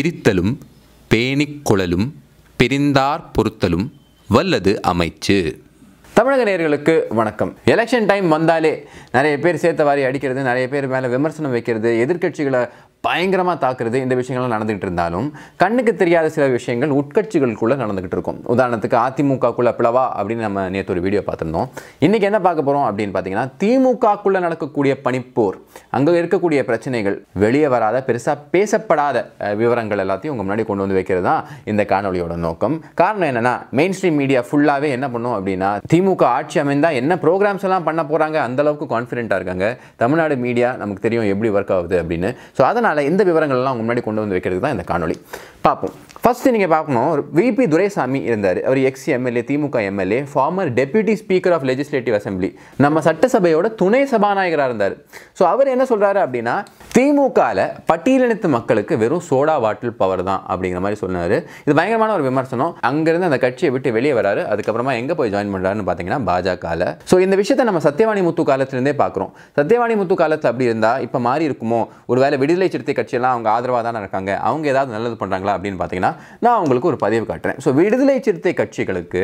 பிரித்தலும் குழலும் பிரிந்தார் பொருத்தலும் வல்லது அமைச்சு தமிழக நேர்களுக்கு வணக்கம் எலெக்ஷன் டைம் வந்தாலே நிறைய பேர் சேர்த்த வாரி அடிக்கிறது நிறைய பேர் மேலே விமர்சனம் வைக்கிறது எதிர்கட்சிகளை பயங்கரமாக தாக்குறது இந்த விஷயங்கள்லாம் நடந்துகிட்டு இருந்தாலும் கண்ணுக்கு தெரியாத சில விஷயங்கள் உட்கட்சிகளுக்குள்ளே நடந்துகிட்டு இருக்கும் உதாரணத்துக்கு அதிமுகக்குள்ளே பிளவா அப்படின்னு நம்ம நேற்று ஒரு வீடியோ பார்த்துருந்தோம் இன்றைக்கி என்ன பார்க்க போகிறோம் அப்படின்னு பார்த்தீங்கன்னா திமுகக்குள்ளே நடக்கக்கூடிய பணிப்போர் அங்கே இருக்கக்கூடிய பிரச்சனைகள் வெளியே வராத பெருசாக பேசப்படாத விவரங்கள் எல்லாத்தையும் உங்கள் முன்னாடி கொண்டு வந்து வைக்கிறது தான் இந்த காணொலியோட நோக்கம் காரணம் என்னென்னா மெயின் ஸ்ட்ரீம் மீடியா ஃபுல்லாகவே என்ன பண்ணும் அப்படின்னா திமுக ஆட்சி அமைந்தால் என்ன ப்ரோக்ராம்ஸ் எல்லாம் பண்ண போகிறாங்க அந்தளவுக்கு கான்ஃபிடென்ட்டாக இருக்காங்க தமிழ்நாடு மீடியா நமக்கு தெரியும் எப்படி ஒர்க் ஆகுது அப்படின்னு ஸோ அதை அதனால் இந்த விவரங்கள்லாம் அவங்க முன்னாடி கொண்டு வந்து வைக்கிறது தான் இந்த காணொலி பார்ப்போம் ஃபஸ்ட்டு நீங்கள் பார்க்கணும் விபி துரைசாமி இருந்தார் அவர் ex MLA DMK MLA former deputy speaker of legislative assembly நம்ம சட்டசபையோட துணை சபாநாயகராக இருந்தார் ஸோ அவர் என்ன சொல்கிறாரு அப்படின்னா திமுகவில் பட்டியலினத்து மக்களுக்கு வெறும் சோடா வாட்டில் பவர் தான் அப்படிங்கிற மாதிரி சொன்னார் இது பயங்கரமான ஒரு விமர்சனம் அங்கேருந்து அந்த கட்சியை விட்டு வெளியே வராரு அதுக்கப்புறமா எங்கே போய் ஜாயின் பண்ணுறாருன்னு பார்த்தீங்கன்னா பாஜகவில் ஸோ இந்த விஷயத்த நம்ம சத்தியவாணி முத்து காலத்துலேருந்தே பார்க்குறோம் சத்தியவாணி முத்து காலத்தில் அப்படி இருந்தால் இப்போ மாறி இருக்குமோ ஒரு வேலை விடுதலை சிறுத்தை கட்சியெல்லாம் அவங்க ஆதரவாக தானே இருக்காங்க அவங்க ஏதாவது நல்லது பண்ணுறாங்களா அப்படின்னு பார்த்தீங்கன்னா நான் அவங்களுக்கு ஒரு பதிவு காட்டுறேன் ஸோ விடுதலை சிறுத்தை கட்சிகளுக்கு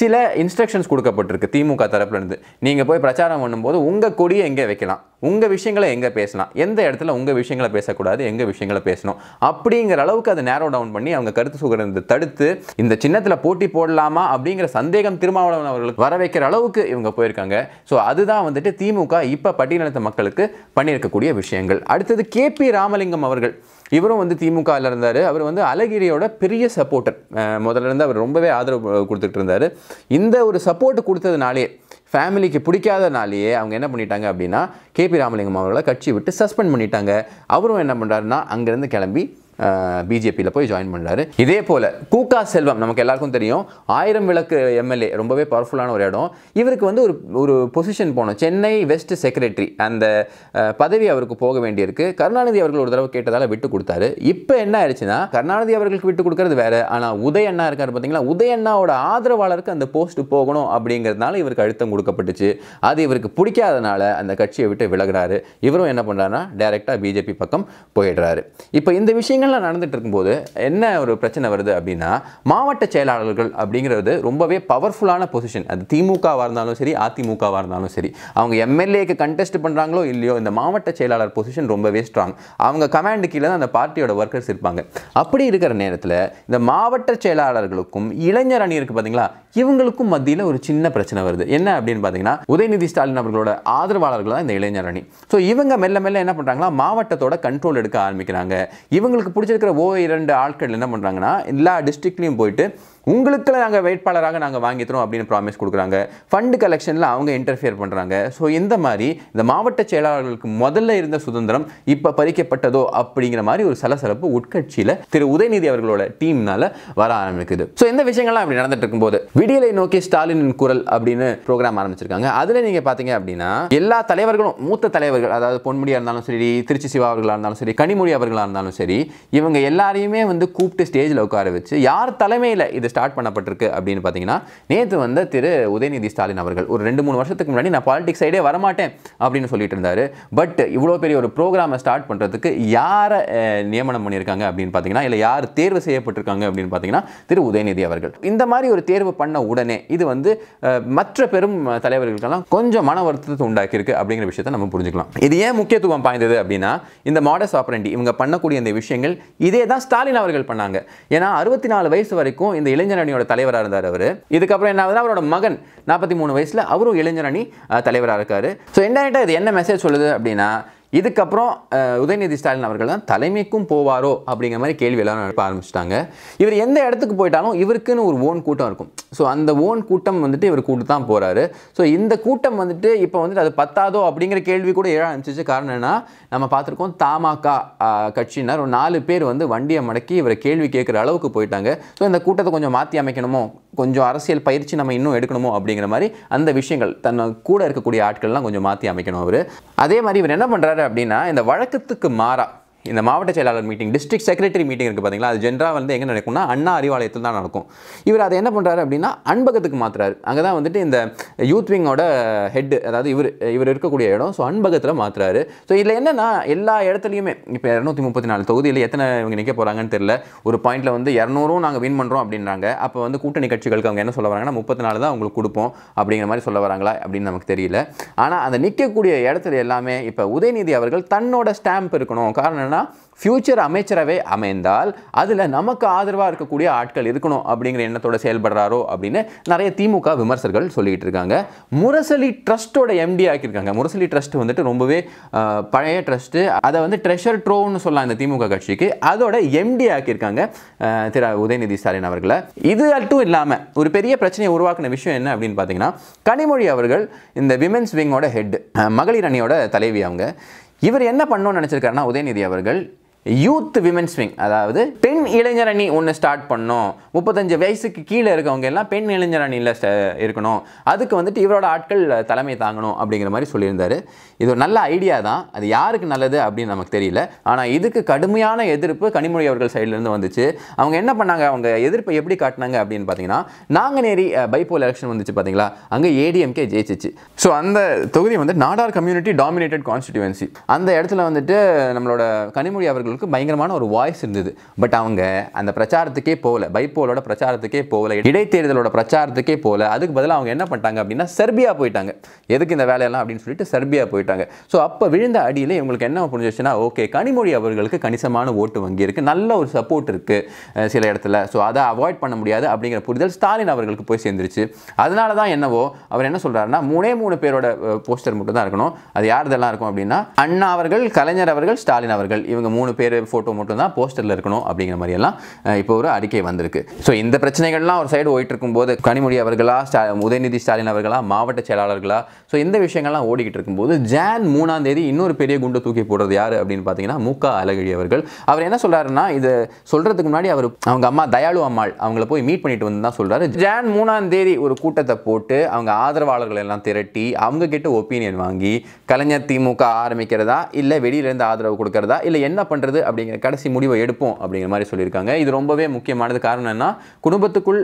சில இன்ஸ்ட்ரக்ஷன்ஸ் கொடுக்கப்பட்டிருக்கு திமுக தரப்புலேருந்து நீங்கள் போய் பிரச்சாரம் பண்ணும்போது உங்கள் கொடியை எங்கே வைக்கலாம் உங்கள் விஷயங்களை எங்கே பேசலாம் எந்த இடத்துல உங்கள் விஷயங்களை பேசக்கூடாது எங்கள் விஷயங்களை பேசணும் அப்படிங்கிற அளவுக்கு அதை நேரோ டவுன் பண்ணி அவங்க கருத்து சுகிறதை தடுத்து இந்த சின்னத்தில் போட்டி போடலாமா அப்படிங்கிற சந்தேகம் திருமாவளவன் அவர்களுக்கு வர வைக்கிற அளவுக்கு இவங்க போயிருக்காங்க ஸோ அதுதான் வந்துட்டு திமுக இப்போ பட்டியலினத்த மக்களுக்கு பண்ணியிருக்கக்கூடிய விஷயங்கள் அடுத்தது கேபி ராம ராமலிங்கம் அவர்கள் இவரும் வந்து திமுகவில் இருந்தார் அவர் வந்து அழகிரியோட பெரிய சப்போர்ட்டர் முதல்ல இருந்து அவர் ரொம்பவே ஆதரவு கொடுத்துட்டு இருந்தார் இந்த ஒரு சப்போர்ட் கொடுத்ததுனாலே ஃபேமிலிக்கு பிடிக்காதனாலேயே அவங்க என்ன பண்ணிட்டாங்க அப்படின்னா கேபி ராமலிங்கம் அவர்களை கட்சி விட்டு சஸ்பெண்ட் பண்ணிட்டாங்க அவரும் என்ன பண்ணுறாருன்னா அங்கேருந்து கிளம்பி பிஜேபியில் போய் ஜாயின் பண்ணுறாரு இதே போல் கூக்கா செல்வம் நமக்கு எல்லாருக்கும் தெரியும் ஆயிரம் விளக்கு எம்எல்ஏ ரொம்பவே பவர்ஃபுல்லான ஒரு இடம் இவருக்கு வந்து ஒரு ஒரு பொசிஷன் போனோம் சென்னை வெஸ்ட் செக்ரட்டரி அந்த பதவி அவருக்கு போக வேண்டியிருக்கு கருணாநிதி அவர்கள் ஒரு தடவை கேட்டதால் விட்டு கொடுத்தாரு இப்போ என்ன ஆயிடுச்சுன்னா கருணாநிதி அவர்களுக்கு விட்டு கொடுக்கறது வேறு ஆனால் உதயண்ணா இருக்கார் பார்த்தீங்களா உதயண்ணாவோட ஆதரவாளருக்கு அந்த போஸ்ட் போகணும் அப்படிங்கிறதுனால இவருக்கு அழுத்தம் கொடுக்கப்பட்டுச்சு அது இவருக்கு பிடிக்காதனால அந்த கட்சியை விட்டு விலகிறாரு இவரும் என்ன பண்ணுறாருன்னா டேரெக்டாக பிஜேபி பக்கம் போயிடுறாரு இப்போ இந்த விஷயங்கள் இதெல்லாம் நடந்துட்டு இருக்கும்போது என்ன ஒரு பிரச்சனை வருது அப்படின்னா மாவட்ட செயலாளர்கள் அப்படிங்கிறது ரொம்பவே பவர்ஃபுல்லான பொசிஷன் அது திமுகவாக இருந்தாலும் சரி அதிமுகவாக இருந்தாலும் சரி அவங்க எம்எல்ஏக்கு கண்டெஸ்ட் பண்ணுறாங்களோ இல்லையோ இந்த மாவட்ட செயலாளர் பொசிஷன் ரொம்பவே ஸ்ட்ராங் அவங்க கமாண்டு கீழே தான் அந்த பார்ட்டியோட ஒர்க்கர்ஸ் இருப்பாங்க அப்படி இருக்கிற நேரத்தில் இந்த மாவட்ட செயலாளர்களுக்கும் இளைஞர் அணி இருக்குது பார்த்தீங்களா இவங்களுக்கும் மத்தியில் ஒரு சின்ன பிரச்சனை வருது என்ன அப்படின்னு பார்த்தீங்கன்னா உதயநிதி ஸ்டாலின் அவர்களோட ஆதரவாளர்கள் தான் இந்த இளைஞர் அணி ஸோ இவங்க மெல்ல மெல்ல என்ன பண்ணுறாங்களா மாவட்டத்தோட கண்ட்ரோல் எடுக்க ஆரம்பிக்கிறாங்க இவங்களுக்கு பிடிச்சிருக்கிற ஓ இரண்டு ஆட்கள் என்ன பண்ணுறாங்கன்னா எல்லா டிஸ்ட்ரிக்ட்லேயும் போயிட்டு உங்களுக்கெல்லாம் நாங்கள் வேட்பாளராக நாங்கள் வாங்கித்தரோம் அப்படின்னு ப்ராமிஸ் கொடுக்குறாங்க ஃபண்டு கலெக்ஷனில் அவங்க இன்டர்ஃபியர் பண்ணுறாங்க ஸோ இந்த மாதிரி இந்த மாவட்ட செயலாளர்களுக்கு முதல்ல இருந்த சுதந்திரம் இப்போ பறிக்கப்பட்டதோ அப்படிங்கிற மாதிரி ஒரு சலசலப்பு உட்கட்சியில் திரு உதயநிதி அவர்களோட டீம்னால் வர ஆரம்பிக்குது ஸோ இந்த விஷயங்கள்லாம் அப்படி நடந்துட்டு இருக்கும்போது விடியலை நோக்கி ஸ்டாலின் குரல் அப்படின்னு ப்ரோக்ராம் ஆரம்பிச்சிருக்காங்க அதில் நீங்கள் பார்த்தீங்க அப்படின்னா எல்லா தலைவர்களும் மூத்த தலைவர்கள் அதாவது பொன்முடியாக இருந்தாலும் சரி திருச்சி சிவா அவர்களாக இருந்தாலும் சரி கனிமொழி அவர்களாக இருந்தாலும் சரி இவங்க எல்லாரையுமே வந்து கூப்பிட்டு ஸ்டேஜில் உட்கார வச்சு யார் தலைமையில் இது ஸ்டார்ட் பண்ணப்பட்டிருக்கு அப்படின்னு பார்த்தீங்கன்னா நேற்று வந்து திரு உதயநிதி ஸ்டாலின் அவர்கள் ஒரு ரெண்டு மூணு வருஷத்துக்கு முன்னாடி நான் பாலிடிக்ஸ் சைடே வரமாட்டேன் அப்படின்னு சொல்லிட்டு இருந்தார் பட் இவ்வளோ பெரிய ஒரு ப்ரோக்ராமை ஸ்டார்ட் பண்ணுறதுக்கு யாரை நியமனம் பண்ணியிருக்காங்க அப்படின்னு பார்த்தீங்கன்னா இல்லை யார் தேர்வு செய்யப்பட்டிருக்காங்க அப்படின்னு பார்த்தீங்கன்னா திரு உதயநிதி அவர்கள் இந்த மாதிரி ஒரு தேர்வு பண்ண உடனே இது வந்து மற்ற பெரும் தலைவர்களுக்கெல்லாம் கொஞ்சம் மன வருத்தத்தை உண்டாக்கியிருக்கு அப்படிங்கிற விஷயத்தை நம்ம புரிஞ்சுக்கலாம் இது ஏன் முக்கியத்துவம் பாய்ந்தது அப்படின்னா இந்த மாடஸ் ஆப்ரண்டி இவங்க பண்ணக்கூடிய இந்த விஷயங்கள் இதே தான் ஸ்டாலின் அவர்கள் பண்ணாங்க ஏன்னா அறுபத்தி நாலு வயசு வரைக்கும் இந்த இளைஞர் இளைஞர் அணியோட தலைவராக இருந்தார் அவர் இதுக்கப்புறம் என்ன அவரோட மகன் நாற்பத்தி மூணு வயசில் அவரும் இளைஞர் அணி தலைவராக இருக்கார் ஸோ என்ன இது என்ன மெசேஜ் சொல்லுது அப்படின்னா இதுக்கப்புறம் உதயநிதி ஸ்டாலின் அவர்கள் தான் தலைமைக்கும் போவாரோ அப்படிங்கிற மாதிரி கேள்வி எல்லாரும் எழுப்ப ஆரம்பிச்சிட்டாங்க இவர் எந்த இடத்துக்கு போயிட்டாலும் இவருக்குன்னு ஒரு ஓன் கூட்டம் இருக்கும் ஸோ அந்த ஓன் கூட்டம் வந்துட்டு இவர் கூட்டு தான் போகிறாரு ஸோ இந்த கூட்டம் வந்துட்டு இப்போ வந்துட்டு அது பத்தாதோ அப்படிங்கிற கேள்வி கூட எழ ஆரம்பிச்சிச்சு காரணம் என்ன நம்ம பார்த்துருக்கோம் தமாக கட்சியினர் ஒரு நாலு பேர் வந்து வண்டியை மடக்கி இவரை கேள்வி கேட்குற அளவுக்கு போயிட்டாங்க ஸோ இந்த கூட்டத்தை கொஞ்சம் மாற்றி அமைக்கணுமோ கொஞ்சம் அரசியல் பயிற்சி நம்ம இன்னும் எடுக்கணுமோ அப்படிங்கிற மாதிரி அந்த விஷயங்கள் தன்னை கூட இருக்கக்கூடிய ஆட்கள்லாம் கொஞ்சம் மாற்றி அமைக்கணும் அவர் அதே மாதிரி இவர் என்ன பண்ணுறாரு அப்படின்னா இந்த வழக்கத்துக்கு மாறாக இந்த மாவட்ட செயலாளர் மீட்டிங் டிஸ்ட்ரிக் செக்ரட்டரி மீட்டிங் இருக்குது பார்த்தீங்களா அது ஜென்ரா வந்து எங்கே நடக்கும்னா அண்ணா அறிவாலயத்தில் தான் நடக்கும் இவர் அதை என்ன பண்ணுறாரு அப்படின்னா அன்பகத்துக்கு மாற்றுறாரு அங்கே தான் வந்துட்டு இந்த யூத் விங்கோட ஹெட் அதாவது இவர் இவர் இருக்கக்கூடிய இடம் ஸோ அன்பகத்தில் மாற்றுறாரு ஸோ இதில் என்னென்னா எல்லா இடத்துலையுமே இப்போ இரநூத்தி முப்பத்தி நாலு தொகுதியில் எத்தனை இவங்க நிற்க போகிறாங்கன்னு தெரில ஒரு பாயிண்டில் வந்து இரநூறும் நாங்கள் வின் பண்ணுறோம் அப்படின்றாங்க அப்போ வந்து கூட்டணி கட்சிகளுக்கு அவங்க என்ன சொல்ல வராங்கன்னா முப்பத்தி நாலு தான் அவங்களுக்கு கொடுப்போம் அப்படிங்கிற மாதிரி சொல்ல வராங்களா அப்படின்னு நமக்கு தெரியல ஆனால் அந்த நிற்கக்கூடிய இடத்துல எல்லாமே இப்போ உதயநிதி அவர்கள் தன்னோட ஸ்டாம்ப் இருக்கணும் காரணம் என்ன ஆனால் ஃப்யூச்சர் அமைச்சரவை அமைந்தால் அதில் நமக்கு ஆதரவாக இருக்கக்கூடிய ஆட்கள் இருக்கணும் அப்படிங்கிற எண்ணத்தோடு செயல்படுறாரோ அப்படின்னு நிறைய திமுக விமர்சகர்கள் சொல்லிக்கிட்டு இருக்காங்க முரசலி ட்ரஸ்ட்டோட எம்டி ஆக்கியிருக்காங்க முரசலி ட்ரஸ்ட் வந்துட்டு ரொம்பவே பழைய ட்ரஸ்ட்டு அதை வந்து ட்ரெஷர் ட்ரோன்னு சொல்லலாம் இந்த திமுக கட்சிக்கு அதோட எம்டி ஆக்கியிருக்காங்க திரு உதயநிதி ஸ்டாலின் அவர்களை இது மட்டும் இல்லாமல் ஒரு பெரிய பிரச்சனையை உருவாக்கின விஷயம் என்ன அப்படின்னு பார்த்தீங்கன்னா கனிமொழி அவர்கள் இந்த விமென்ஸ் விங்கோட ஹெட் மகளிர் அணியோட தலைவி அவங்க இவர் என்ன பண்ணணும்னு நினச்சிருக்காருன்னா உதயநிதி அவர்கள் யூத் விமன் விங் அதாவது பெண் இளைஞர் அணி ஒன்று ஸ்டார்ட் பண்ணோம் முப்பத்தஞ்சு வயசுக்கு கீழே இருக்கவங்க எல்லாம் பெண் இளைஞர் அணியில் இருக்கணும் அதுக்கு வந்துட்டு இவரோட ஆட்கள் தலைமை தாங்கணும் அப்படிங்கிற மாதிரி சொல்லியிருந்தார் இது ஒரு நல்ல ஐடியா தான் அது யாருக்கு நல்லது அப்படின்னு நமக்கு தெரியல ஆனால் இதுக்கு கடுமையான எதிர்ப்பு கனிமொழி அவர்கள் சைட்லேருந்து வந்துச்சு அவங்க என்ன பண்ணாங்க அவங்க எதிர்ப்பை எப்படி காட்டினாங்க அப்படின்னு பார்த்தீங்கன்னா நாங்கநேரி பைபோல் எலெக்ஷன் வந்துச்சு பார்த்தீங்களா அங்கே ஏடிஎம்கே ஜெயிச்சிச்சு ஸோ அந்த தொகுதி வந்து நாடார் கம்யூனிட்டி டாமினேட்டட் கான்ஸ்டிடியூவன்சி அந்த இடத்துல வந்துட்டு நம்மளோட கனிமொழி அவர்களுக்கு பயங்கரமான ஒரு வாய்ஸ் இருந்தது பட் அவங்க அவங்க அந்த பிரச்சாரத்துக்கே போகல பைப்போலோட பிரச்சாரத்துக்கே போகல இடைத்தேர்தலோட பிரச்சாரத்துக்கே போகல அதுக்கு பதிலாக அவங்க என்ன பண்ணிட்டாங்க அப்படின்னா செர்பியா போயிட்டாங்க எதுக்கு இந்த வேலையெல்லாம் அப்படின்னு சொல்லிட்டு செர்பியா போயிட்டாங்க ஸோ அப்போ விழுந்த அடியில் இவங்களுக்கு என்ன புரிஞ்சிச்சுன்னா ஓகே கனிமொழி அவர்களுக்கு கணிசமான ஓட்டு வங்கி இருக்குது நல்ல ஒரு சப்போர்ட் இருக்குது சில இடத்துல ஸோ அதை அவாய்ட் பண்ண முடியாது அப்படிங்கிற புரிதல் ஸ்டாலின் அவர்களுக்கு போய் சேர்ந்துருச்சு அதனால தான் என்னவோ அவர் என்ன சொல்கிறாருன்னா மூணே மூணு பேரோட போஸ்டர் மட்டும் தான் இருக்கணும் அது யார்தெல்லாம் இருக்கும் அப்படின்னா அண்ணா அவர்கள் கலைஞர் அவர்கள் ஸ்டாலின் அவர்கள் இவங்க மூணு பேர் ஃபோட்டோ மட்டும் தான் போஸ்டரில் இருக்கணும் அப்படிங்கிற மாதிரி மாதிரியெல்லாம் இப்போ ஒரு அறிக்கை வந்திருக்கு ஸோ இந்த பிரச்சனைகள்லாம் ஒரு சைடு ஓயிட்டு இருக்கும்போது கனிமொழி அவர்களா உதயநிதி ஸ்டாலின் அவர்களா மாவட்ட செயலாளர்களா ஸோ இந்த விஷயங்கள்லாம் ஓடிக்கிட்டு இருக்கும்போது ஜான் மூணாம் தேதி இன்னொரு பெரிய குண்டு தூக்கி போடுறது யார் அப்படின்னு பார்த்தீங்கன்னா முக்கா அழகி அவர்கள் அவர் என்ன சொல்கிறாருன்னா இது சொல்கிறதுக்கு முன்னாடி அவர் அவங்க அம்மா தயாளு அம்மாள் அவங்கள போய் மீட் பண்ணிட்டு வந்து தான் சொல்கிறாரு ஜான் மூணாம் தேதி ஒரு கூட்டத்தை போட்டு அவங்க ஆதரவாளர்கள் எல்லாம் திரட்டி அவங்க கிட்ட ஒப்பீனியன் வாங்கி கலைஞர் திமுக ஆரம்பிக்கிறதா இல்லை வெளியிலேருந்து ஆதரவு கொடுக்கறதா இல்லை என்ன பண்ணுறது அப்படிங்கிற கடைசி முடிவை எடுப்போம் அப்படிங்கிற மாதிரி சொல்லியிருக்காங்க இது ரொம்பவே முக்கியமானது காரணம் என்ன குடும்பத்துக்குள்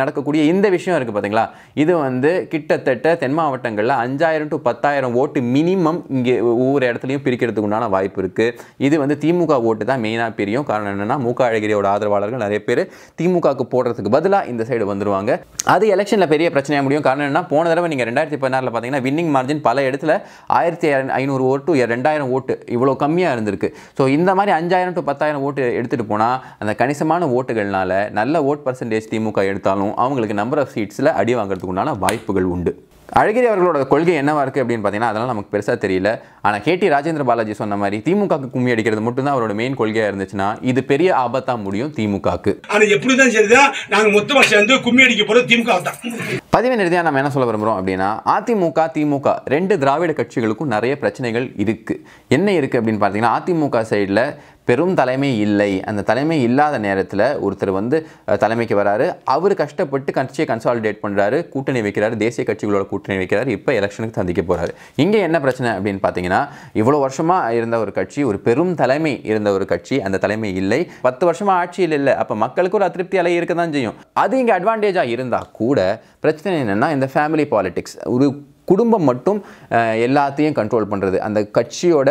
நடக்கக்கூடிய இந்த விஷயம் இருக்குது பார்த்தீங்களா இது வந்து கிட்டத்தட்ட தென் மாவட்டங்களில் அஞ்சாயிரம் டு பத்தாயிரம் ஓட்டு மினிமம் இங்கே ஒவ்வொரு இடத்துலையும் பிரிக்கிறதுக்கு உண்டான வாய்ப்பு இருக்குது இது வந்து திமுக ஓட்டு தான் மெயினாக பிரியும் காரணம் என்னென்னா மூக்க அழகிரியோட ஆதரவாளர்கள் நிறைய பேர் திமுகவுக்கு போடுறதுக்கு பதிலாக இந்த சைடு வந்துடுவாங்க அது எலெக்ஷனில் பெரிய பிரச்சனையாக முடியும் காரணம் என்னன்னா போன தடவை நீங்கள் ரெண்டாயிரத்தி பதினாறில் பார்த்தீங்கன்னா வின்னிங் மார்ஜின் பல இடத்துல ஆயிரத்தி ஐநூறு ஓட்டு ரெண்டாயிரம் ஓட்டு இவ்வளோ கம்மியாக இருந்திருக்கு ஸோ இந்த மாதிரி அஞ்சாயிரம் டு பத்தாயிரம் ஓட்டு எடுத்துகிட்டு போனால் அந்த கணிசமான ஓட்டுகள்னால நல்ல ஓட் பர்சன்டேஜ் திமுக எடுத்தாலும் அவங்களுக்கு நம்பர் ஆஃப் சீட்ஸில் அடி வாங்குறதுக்கு உண்டான வாய்ப்புகள் உண்டு அழகிரி அவர்களோட கொள்கை என்னவா இருக்குது அப்படின்னு பார்த்தீங்கன்னா அதெல்லாம் நமக்கு பெருசாக தெரியல ஆனால் கேடி ராஜேந்திர பாலாஜி சொன்ன மாதிரி திமுகக்கு கும்மி அடிக்கிறது மட்டும்தான் அவரோட மெயின் கொள்கையாக இருந்துச்சுன்னா இது பெரிய ஆபத்தாக முடியும் திமுகக்கு அது எப்படி தான் சரிதான் நாங்கள் மொத்தமாக சேர்ந்து கும்மி அடிக்க போகிறோம் திமுக தான் பதிவு நிறுத்தியாக நம்ம என்ன சொல்ல விரும்புகிறோம் அப்படின்னா அதிமுக திமுக ரெண்டு திராவிட கட்சிகளுக்கும் நிறைய பிரச்சனைகள் இருக்குது என்ன இருக்குது அப்படின்னு பார்த்தீங்கன்னா அதிமுக சைடில் பெரும் தலைமை இல்லை அந்த தலைமை இல்லாத நேரத்தில் ஒருத்தர் வந்து தலைமைக்கு வராரு அவர் கஷ்டப்பட்டு கட்சியை கன்சாலிடேட் பண்ணுறாரு கூட்டணி வைக்கிறாரு தேசிய கட்சிகளோட கூட்டணி வைக்கிறாரு இப்போ எலெக்ஷனுக்கு சந்திக்க போகிறாரு இங்கே என்ன பிரச்சனை அப்படின்னு பார்த்தீங்கன்னா இவ்வளோ வருஷமாக இருந்த ஒரு கட்சி ஒரு பெரும் தலைமை இருந்த ஒரு கட்சி அந்த தலைமை இல்லை பத்து வருஷமாக ஆட்சியில் இல்லை அப்போ மக்களுக்கு ஒரு அதிருப்தி அலை இருக்க தான் செய்யும் அது இங்கே அட்வான்டேஜாக இருந்தால் கூட பிரச்சனை என்னென்னா இந்த ஃபேமிலி பாலிடிக்ஸ் ஒரு குடும்பம் மட்டும் எல்லாத்தையும் கண்ட்ரோல் பண்ணுறது அந்த கட்சியோட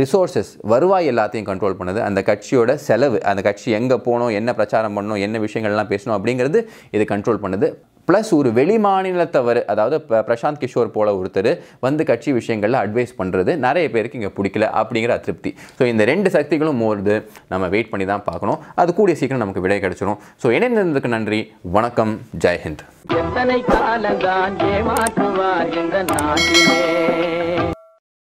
ரிசோர்ஸஸ் வருவாய் எல்லாத்தையும் கண்ட்ரோல் பண்ணுது அந்த கட்சியோட செலவு அந்த கட்சி எங்கே போகணும் என்ன பிரச்சாரம் பண்ணணும் என்ன விஷயங்கள்லாம் பேசணும் அப்படிங்கிறது இது கண்ட்ரோல் பண்ணுது ப்ளஸ் ஒரு வெளி மாநிலத்தவர் அதாவது பிரசாந்த் கிஷோர் போல ஒருத்தர் வந்து கட்சி விஷயங்களில் அட்வைஸ் பண்ணுறது நிறைய பேருக்கு இங்கே பிடிக்கல அப்படிங்கிற அதிருப்தி ஸோ இந்த ரெண்டு சக்திகளும் மோர்து நம்ம வெயிட் பண்ணி தான் பார்க்கணும் அது கூடிய சீக்கிரம் நமக்கு விடை கிடைச்சிடும் ஸோ இணைந்திருந்ததுக்கு நன்றி வணக்கம் ஜெயஹிந்த் எத்தனை காலந்தான் ஏமாற்றுவார் என்ற நாட்டிலே